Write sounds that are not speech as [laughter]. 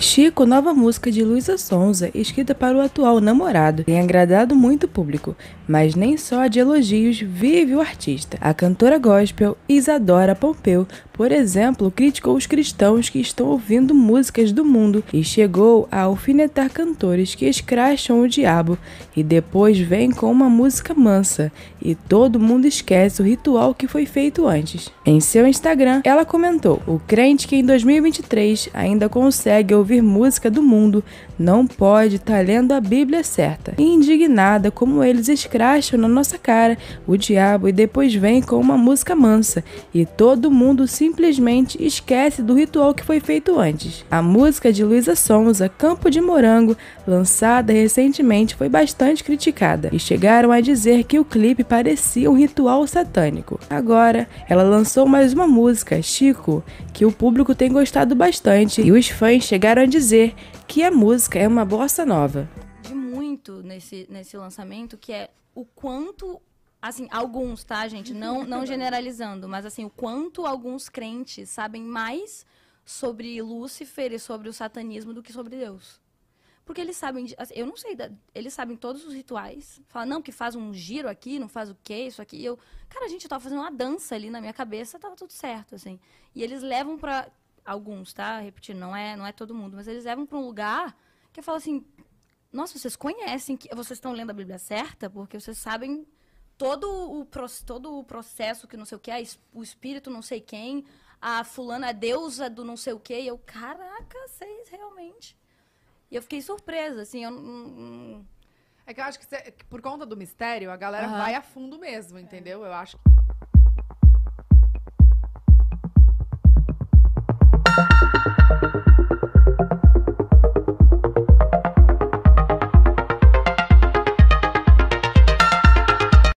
Chico, nova música de Luísa Sonza, escrita para o atual namorado, tem agradado muito o público, mas nem só de elogios vive o artista. A cantora gospel Isadora Pompeu, por exemplo, criticou os cristãos que estão ouvindo músicas do mundo e chegou a alfinetar cantores que escracham o diabo e depois vem com uma música mansa e todo mundo esquece o ritual que foi feito antes. Em seu Instagram, ela comentou: "O crente que em 2023 ainda consegue ouvir ouvir música do mundo, não pode estar tá lendo a Bíblia certa. E indignada como eles escracham na nossa cara o diabo e depois vem com uma música mansa e todo mundo simplesmente esquece do ritual que foi feito antes. A música de Luísa Sonza, Campo de Morango, lançada recentemente, foi bastante criticada e chegaram a dizer que o clipe parecia um ritual satânico. Agora, ela lançou mais uma música, Chico, que o público tem gostado bastante e os fãs chegaram chegaram a dizer que a música é uma bossa nova. De muito nesse, nesse lançamento, que é o quanto assim, alguns, tá, gente? Não, não [laughs] generalizando, mas assim, o quanto alguns crentes sabem mais sobre Lúcifer e sobre o satanismo do que sobre Deus. Porque eles sabem, assim, eu não sei, eles sabem todos os rituais. Fala, não, que faz um giro aqui, não faz o quê, isso aqui. E eu, cara, gente, tava fazendo uma dança ali na minha cabeça, tava tudo certo, assim. E eles levam para alguns, tá? Repetindo, não é, não é todo mundo, mas eles levam para um lugar que eu falo assim: "Nossa, vocês conhecem que vocês estão lendo a Bíblia certa, porque vocês sabem todo o todo o processo que não sei o que, o espírito não sei quem, a fulana a deusa do não sei o que, e eu, caraca, vocês realmente. E eu fiquei surpresa, assim, eu não é que eu acho que, cê, que por conta do mistério, a galera uhum. vai a fundo mesmo, entendeu? Eu acho que